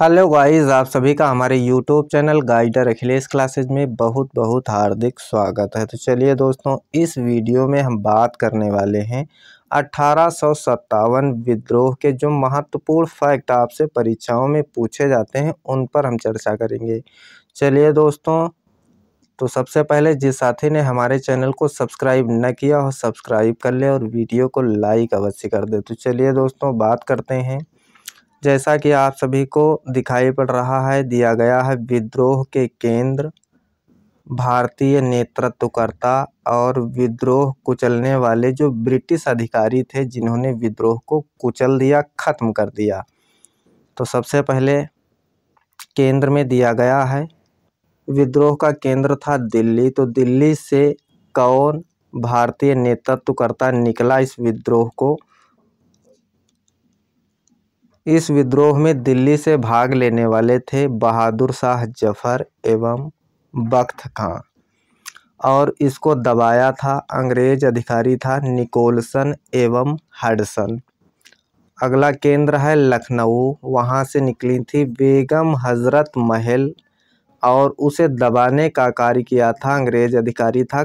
hello guys आप सभी का हमारे YouTube channel guider Akhilesh classes में बहुत बहुत हार्दिक स्वागत है तो चलिए दोस्तों इस वीडियो में हम बात करने वाले हैं अठारह विद्रोह के जो महत्वपूर्ण फैक्ट आपसे परीक्षाओं में पूछे जाते हैं उन पर हम चर्चा करेंगे चलिए दोस्तों तो सबसे पहले जिस साथी ने हमारे चैनल को सब्सक्राइब न किया हो सब्सक्राइब कर ले और वीडियो को लाइक अवश्य कर दे तो चलिए दोस्तों बात करते हैं जैसा कि आप सभी को दिखाई पड़ रहा है दिया गया है विद्रोह के केंद्र भारतीय नेतृत्वकर्ता और विद्रोह कुचलने वाले जो ब्रिटिश अधिकारी थे जिन्होंने विद्रोह को कुचल दिया ख़त्म कर दिया तो सबसे पहले केंद्र में दिया गया है विद्रोह का केंद्र था दिल्ली तो दिल्ली से कौन भारतीय नेतृत्वकर्ता निकला इस विद्रोह को इस विद्रोह में दिल्ली से भाग लेने वाले थे बहादुर शाह जफ़र एवं बख्त खां और इसको दबाया था अंग्रेज अधिकारी था निकोलसन एवं हडसन अगला केंद्र है लखनऊ वहाँ से निकली थी बेगम हज़रत महल और उसे दबाने का कार्य किया था अंग्रेज अधिकारी था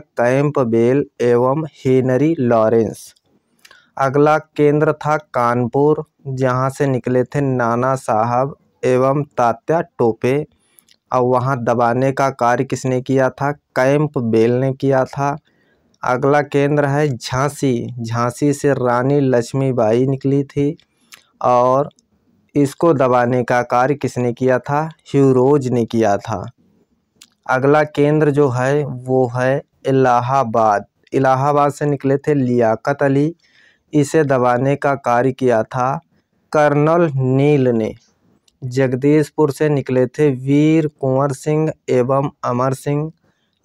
बेल एवं हेनरी लॉरेंस अगला केंद्र था कानपुर जहाँ से निकले थे नाना साहब एवं तात्या टोपे और वहाँ दबाने का कार्य किसने किया था कैंप बेल ने किया था अगला केंद्र है झांसी झांसी से रानी लक्ष्मीबाई निकली थी और इसको दबाने का कार्य किसने किया था ह्यूरोज ने किया था अगला केंद्र जो है वो है इलाहाबाद इलाहाबाद से निकले थे लियाकत अली इसे दबाने का कार्य किया था कर्नल नील ने जगदीशपुर से निकले थे वीर कुंवर सिंह एवं अमर सिंह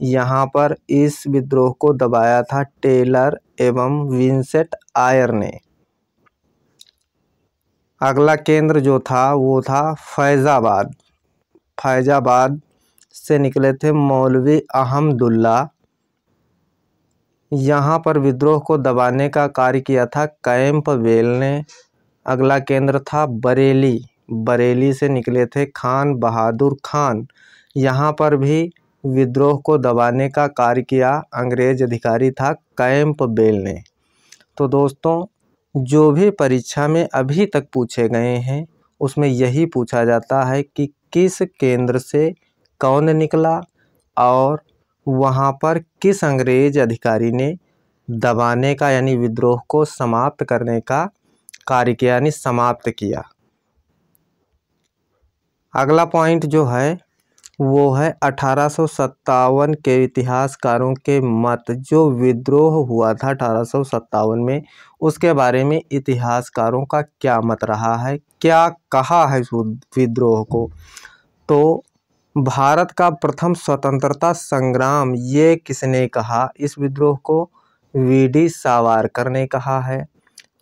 यहाँ पर इस विद्रोह को दबाया था टेलर एवं विंसेट आयर ने अगला केंद्र जो था वो था फैज़ाबाद फैज़ाबाद से निकले थे मौलवी अहमदुल्ला यहाँ पर विद्रोह को दबाने का कार्य किया था वेल ने अगला केंद्र था बरेली बरेली से निकले थे खान बहादुर खान यहाँ पर भी विद्रोह को दबाने का कार्य किया अंग्रेज अधिकारी था बेल ने तो दोस्तों जो भी परीक्षा में अभी तक पूछे गए हैं उसमें यही पूछा जाता है कि किस केंद्र से कौन निकला और वहाँ पर किस अंग्रेज़ अधिकारी ने दबाने का यानी विद्रोह को समाप्त करने का कार्य किया यानी समाप्त किया अगला पॉइंट जो है वो है अठारह के इतिहासकारों के मत जो विद्रोह हुआ था अठारह में उसके बारे में इतिहासकारों का क्या मत रहा है क्या कहा है विद्रोह को तो भारत का प्रथम स्वतंत्रता संग्राम ये किसने कहा इस विद्रोह को वी डी सावरकर ने कहा है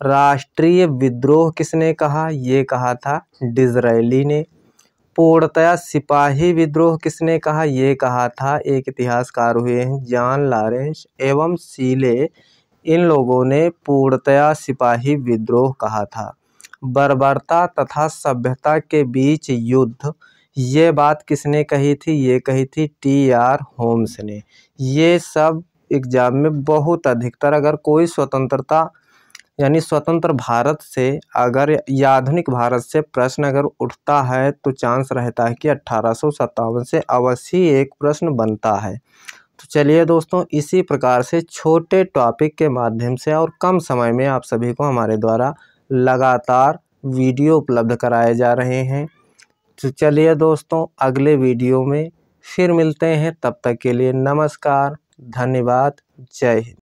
राष्ट्रीय विद्रोह किसने कहा ये कहा था डिजराइली ने पूर्णतया सिपाही विद्रोह किसने कहा ये कहा था एक इतिहासकार हुए हैं जॉन लॉरेंस एवं सीले इन लोगों ने पूर्णतया सिपाही विद्रोह कहा था बर्बरता तथा सभ्यता के बीच युद्ध ये बात किसने कही थी ये कही थी टी आर होम्स ने ये सब एग्ज़ाम में बहुत अधिकतर अगर कोई स्वतंत्रता यानी स्वतंत्र भारत से अगर या आधुनिक भारत से प्रश्न अगर उठता है तो चांस रहता है कि अट्ठारह से अवश्य एक प्रश्न बनता है तो चलिए दोस्तों इसी प्रकार से छोटे टॉपिक के माध्यम से और कम समय में आप सभी को हमारे द्वारा लगातार वीडियो उपलब्ध कराए जा रहे हैं तो चलिए दोस्तों अगले वीडियो में फिर मिलते हैं तब तक के लिए नमस्कार धन्यवाद जय हिंद